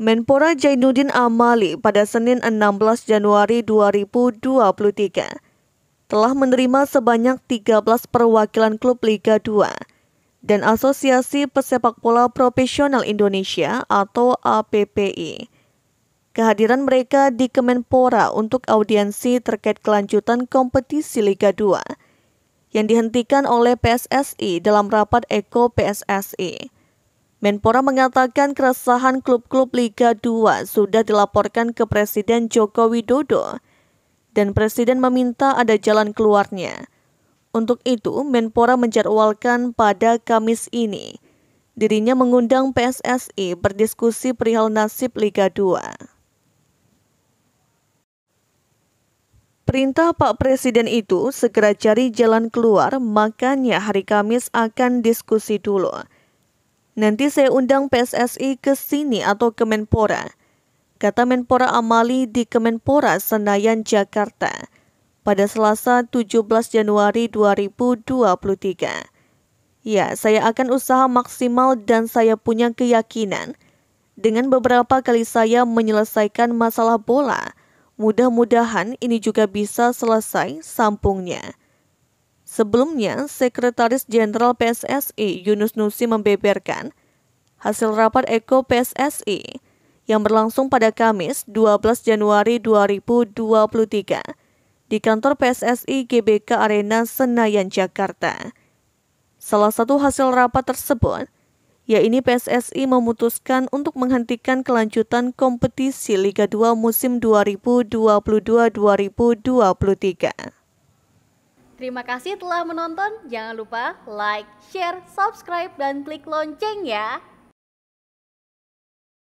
Menpora Jainuddin Amali pada Senin 16 Januari 2023 telah menerima sebanyak 13 perwakilan klub Liga 2 dan Asosiasi Pesepak Bola Profesional Indonesia atau APPI. Kehadiran mereka di Kemenpora untuk audiensi terkait kelanjutan kompetisi Liga 2 yang dihentikan oleh PSSI dalam rapat Eko PSSI. Menpora mengatakan keresahan klub-klub Liga 2 sudah dilaporkan ke Presiden Joko Widodo dan Presiden meminta ada jalan keluarnya. Untuk itu, Menpora menjadwalkan pada Kamis ini dirinya mengundang PSSI berdiskusi perihal nasib Liga 2. Perintah Pak Presiden itu segera cari jalan keluar, makanya hari Kamis akan diskusi dulu. Nanti saya undang PSSI ke sini atau Kemenpora. Kata Menpora Amali di Kemenpora Senayan, Jakarta pada Selasa 17 Januari 2023. Ya, saya akan usaha maksimal dan saya punya keyakinan dengan beberapa kali saya menyelesaikan masalah bola. Mudah-mudahan ini juga bisa selesai sampungnya. Sebelumnya, Sekretaris Jenderal PSSI Yunus Nusi membeberkan hasil rapat Eko PSSI yang berlangsung pada Kamis 12 Januari 2023 di kantor PSSI GBK Arena Senayan, Jakarta. Salah satu hasil rapat tersebut, yaitu PSSI memutuskan untuk menghentikan kelanjutan kompetisi Liga 2 musim 2022-2023. Terima kasih telah menonton. Jangan lupa like, share, subscribe, dan klik lonceng ya.